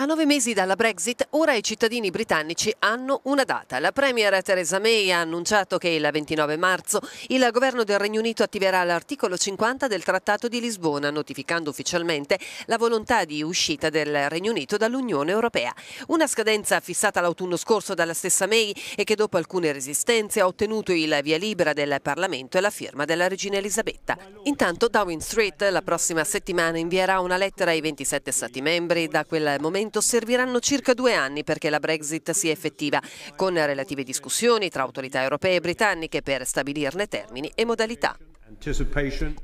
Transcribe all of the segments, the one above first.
A nove mesi dalla Brexit, ora i cittadini britannici hanno una data. La Premier Theresa May ha annunciato che il 29 marzo il governo del Regno Unito attiverà l'articolo 50 del Trattato di Lisbona, notificando ufficialmente la volontà di uscita del Regno Unito dall'Unione Europea. Una scadenza fissata l'autunno scorso dalla stessa May e che dopo alcune resistenze ha ottenuto il via libera del Parlamento e la firma della regina Elisabetta. Intanto Downing Street la prossima settimana invierà una lettera ai 27 Stati membri da quel momento Parlamento serviranno circa due anni perché la Brexit sia effettiva, con relative discussioni tra autorità europee e britanniche per stabilirne termini e modalità.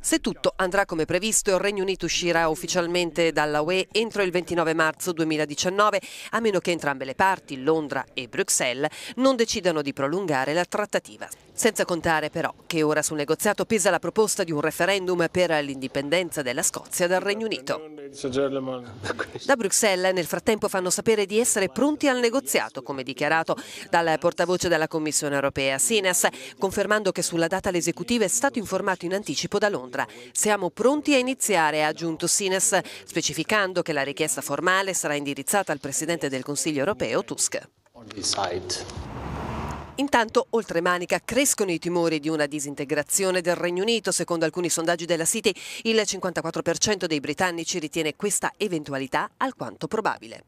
Se tutto andrà come previsto, il Regno Unito uscirà ufficialmente dalla UE entro il 29 marzo 2019, a meno che entrambe le parti, Londra e Bruxelles, non decidano di prolungare la trattativa. Senza contare però che ora sul negoziato pesa la proposta di un referendum per l'indipendenza della Scozia dal Regno Unito. Da Bruxelles nel frattempo fanno sapere di essere pronti al negoziato, come dichiarato dal portavoce della Commissione europea Sines, confermando che sulla data l'esecutivo è stato informato in anticipo da Londra. Siamo pronti a iniziare, ha aggiunto Sines, specificando che la richiesta formale sarà indirizzata al Presidente del Consiglio europeo Tusk. Intanto, oltre Manica, crescono i timori di una disintegrazione del Regno Unito. Secondo alcuni sondaggi della City, il 54% dei britannici ritiene questa eventualità alquanto probabile.